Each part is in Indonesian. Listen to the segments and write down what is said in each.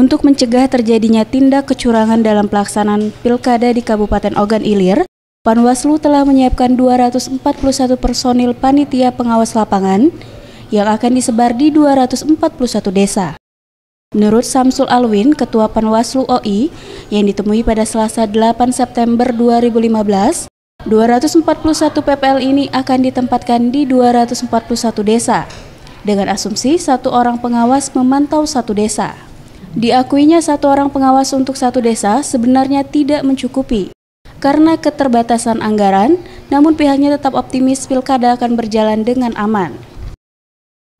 untuk mencegah terjadinya tindak kecurangan dalam pelaksanaan pilkada di Kabupaten Ogan Ilir, Panwaslu telah menyiapkan 241 personil panitia pengawas lapangan yang akan disebar di 241 desa. Menurut Samsul Alwin, Ketua Panwaslu OI, yang ditemui pada Selasa 8 September 2015, 241 PPL ini akan ditempatkan di 241 desa, dengan asumsi satu orang pengawas memantau satu desa. Diakuinya satu orang pengawas untuk satu desa sebenarnya tidak mencukupi. Karena keterbatasan anggaran, namun pihaknya tetap optimis pilkada akan berjalan dengan aman.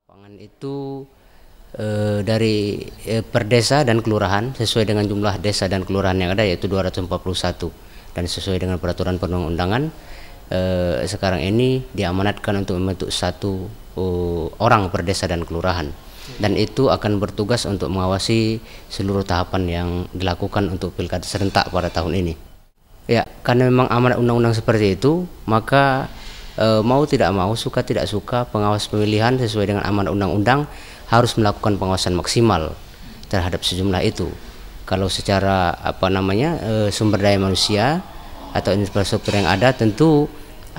Pangan itu e, dari e, per desa dan kelurahan sesuai dengan jumlah desa dan kelurahan yang ada yaitu 241 dan sesuai dengan peraturan perundang-undangan e, sekarang ini diamanatkan untuk membentuk satu e, orang per desa dan kelurahan dan itu akan bertugas untuk mengawasi seluruh tahapan yang dilakukan untuk pilkada serentak pada tahun ini. Ya, karena memang amanat undang-undang seperti itu, maka e, mau tidak mau, suka tidak suka, pengawas pemilihan sesuai dengan amanat undang-undang harus melakukan pengawasan maksimal terhadap sejumlah itu. Kalau secara apa namanya e, sumber daya manusia atau infrastruktur yang ada, tentu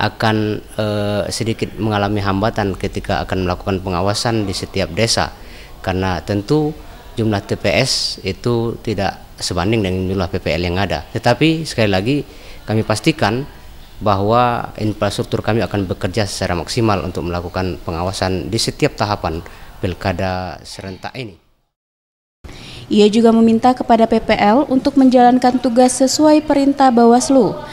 akan eh, sedikit mengalami hambatan ketika akan melakukan pengawasan di setiap desa karena tentu jumlah TPS itu tidak sebanding dengan jumlah PPL yang ada. Tetapi sekali lagi kami pastikan bahwa infrastruktur kami akan bekerja secara maksimal untuk melakukan pengawasan di setiap tahapan pilkada serentak ini. Ia juga meminta kepada PPL untuk menjalankan tugas sesuai perintah Bawaslu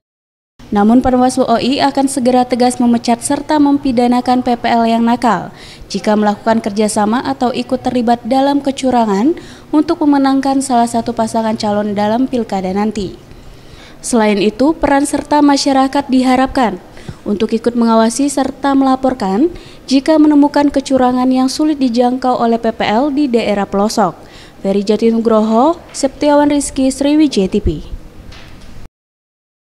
namun Perwaslu OI akan segera tegas memecat serta mempidanakan PPL yang nakal jika melakukan kerjasama atau ikut terlibat dalam kecurangan untuk memenangkan salah satu pasangan calon dalam pilkada nanti. Selain itu, peran serta masyarakat diharapkan untuk ikut mengawasi serta melaporkan jika menemukan kecurangan yang sulit dijangkau oleh PPL di daerah pelosok. Ferry Jatinugroho, Septiawan Rizky Sriwijaya TV.